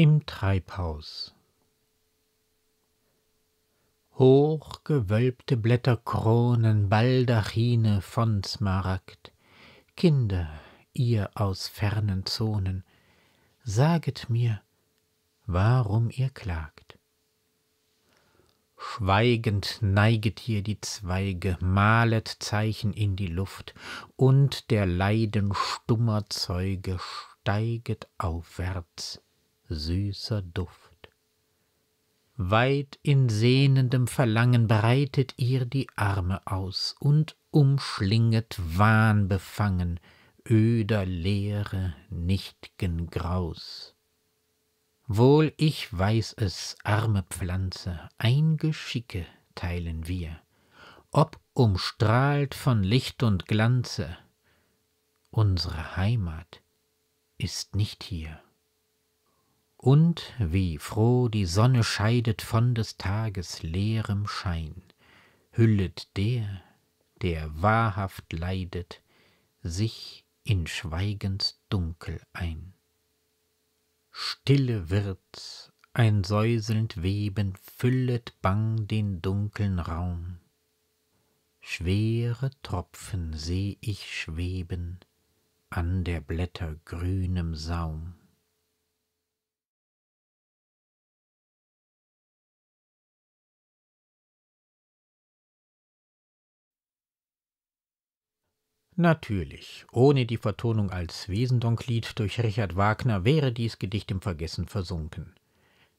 im Treibhaus. Hochgewölbte Blätterkronen, Baldachine von Smaragd, Kinder, ihr aus fernen Zonen, saget mir, warum ihr klagt. Schweigend neiget ihr die Zweige, malet Zeichen in die Luft, und der Leiden stummer Zeuge steiget aufwärts süßer Duft. Weit in sehnendem Verlangen breitet ihr die Arme aus und umschlinget wahnbefangen öder Leere nichtgen Graus. Wohl ich weiß es, arme Pflanze, ein Geschicke teilen wir, ob umstrahlt von Licht und Glanze, unsere Heimat ist nicht hier. Und wie froh die Sonne scheidet von des Tages leerem Schein, hüllet der, der wahrhaft leidet, sich in Schweigens Dunkel ein. Stille wird's, ein säuselnd Weben füllet bang den dunkeln Raum. Schwere Tropfen seh ich schweben an der Blätter grünem Saum. Natürlich, ohne die Vertonung als Wesendonck-Lied durch Richard Wagner wäre dies Gedicht im Vergessen versunken.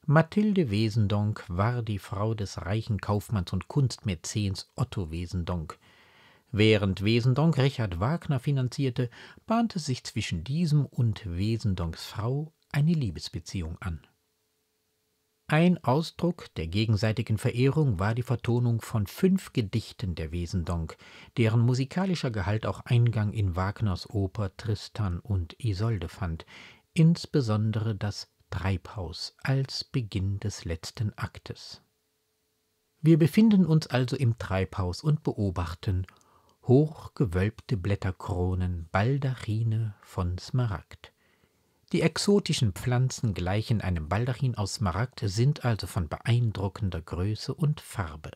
Mathilde Wesendonck war die Frau des reichen Kaufmanns und Kunstmäzens Otto Wesendonck. Während Wesendonck Richard Wagner finanzierte, bahnte sich zwischen diesem und Wesendonks Frau eine Liebesbeziehung an. Ein Ausdruck der gegenseitigen Verehrung war die Vertonung von fünf Gedichten der Wesendonck, deren musikalischer Gehalt auch Eingang in Wagners Oper Tristan und Isolde fand, insbesondere das Treibhaus als Beginn des letzten Aktes. Wir befinden uns also im Treibhaus und beobachten hochgewölbte Blätterkronen, Baldachine von Smaragd. Die exotischen Pflanzen gleichen einem Baldachin aus Smaragd, sind also von beeindruckender Größe und Farbe.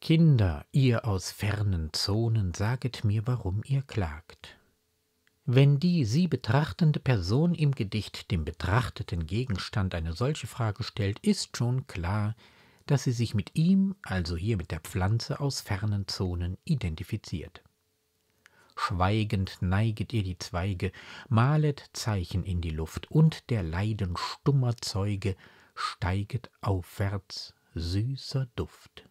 Kinder, ihr aus fernen Zonen, saget mir, warum ihr klagt. Wenn die sie betrachtende Person im Gedicht dem betrachteten Gegenstand eine solche Frage stellt, ist schon klar, dass sie sich mit ihm, also hier mit der Pflanze aus fernen Zonen, identifiziert. Schweigend neiget ihr die Zweige, malet Zeichen in die Luft, und der Leiden stummer Zeuge steiget aufwärts süßer Duft.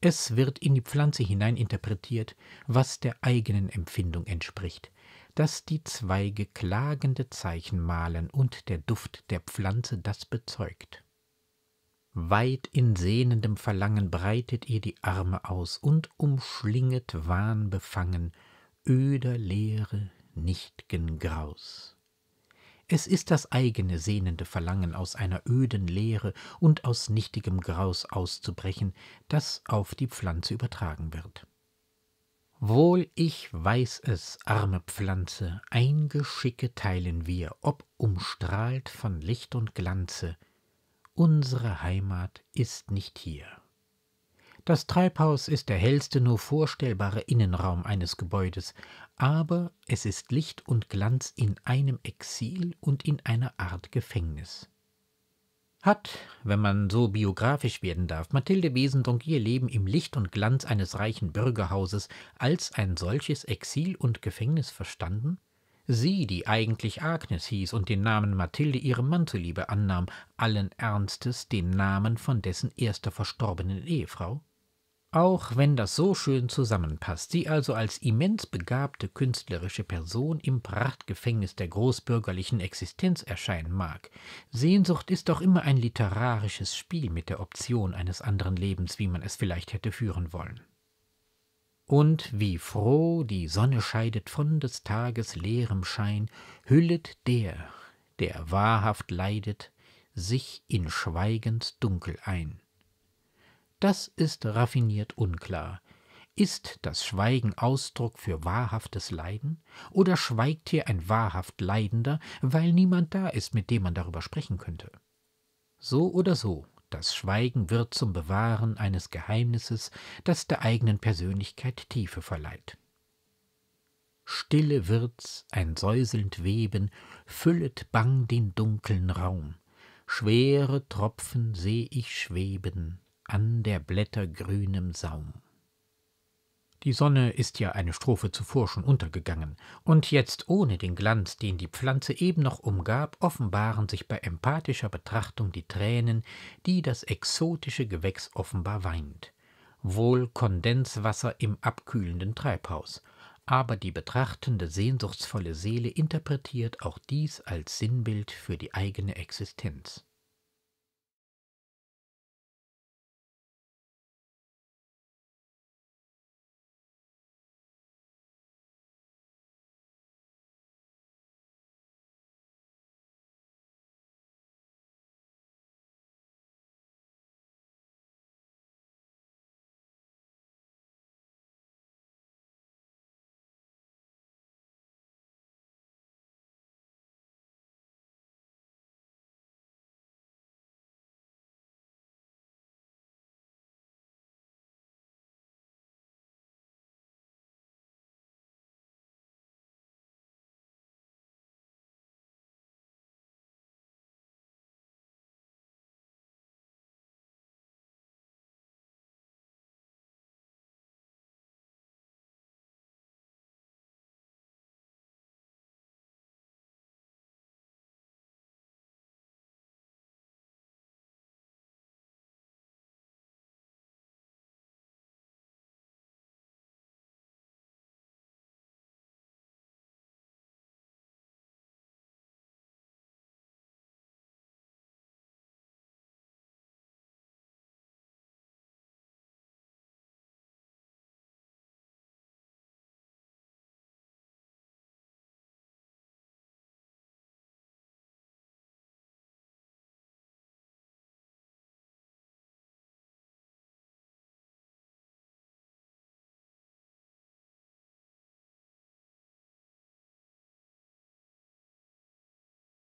Es wird in die Pflanze hinein interpretiert, was der eigenen Empfindung entspricht, dass die Zweige klagende Zeichen malen und der Duft der Pflanze das bezeugt. Weit in sehnendem Verlangen breitet ihr die Arme aus und umschlinget wahnbefangen öder Leere nichtgen Graus. Es ist das eigene sehnende Verlangen, aus einer öden Leere und aus nichtigem Graus auszubrechen, das auf die Pflanze übertragen wird. Wohl ich weiß es, arme Pflanze, ein Geschicke teilen wir, ob umstrahlt von Licht und Glanze, unsere Heimat ist nicht hier. Das Treibhaus ist der hellste nur vorstellbare Innenraum eines Gebäudes, aber es ist Licht und Glanz in einem Exil und in einer Art Gefängnis. Hat, wenn man so biografisch werden darf, Mathilde Wesendonck ihr Leben im Licht und Glanz eines reichen Bürgerhauses als ein solches Exil und Gefängnis verstanden? Sie, die eigentlich Agnes hieß und den Namen Mathilde ihrem Mann zuliebe annahm, allen Ernstes den Namen von dessen erster verstorbenen Ehefrau? Auch wenn das so schön zusammenpasst, sie also als immens begabte künstlerische Person im Prachtgefängnis der großbürgerlichen Existenz erscheinen mag, Sehnsucht ist doch immer ein literarisches Spiel mit der Option eines anderen Lebens, wie man es vielleicht hätte führen wollen. Und wie froh die Sonne scheidet von des Tages leerem Schein, hüllet der, der wahrhaft leidet, sich in Schweigens Dunkel ein. Das ist raffiniert unklar. Ist das Schweigen Ausdruck für wahrhaftes Leiden? Oder schweigt hier ein wahrhaft Leidender, weil niemand da ist, mit dem man darüber sprechen könnte? So oder so, das Schweigen wird zum Bewahren eines Geheimnisses, das der eigenen Persönlichkeit Tiefe verleiht. Stille wird's, ein säuselnd Weben, füllet bang den dunklen Raum. Schwere Tropfen seh ich schweben, an der Blätter grünem Saum. Die Sonne ist ja eine Strophe zuvor schon untergegangen, und jetzt ohne den Glanz, den die Pflanze eben noch umgab, offenbaren sich bei empathischer Betrachtung die Tränen, die das exotische Gewächs offenbar weint. Wohl Kondenswasser im abkühlenden Treibhaus, aber die betrachtende sehnsuchtsvolle Seele interpretiert auch dies als Sinnbild für die eigene Existenz.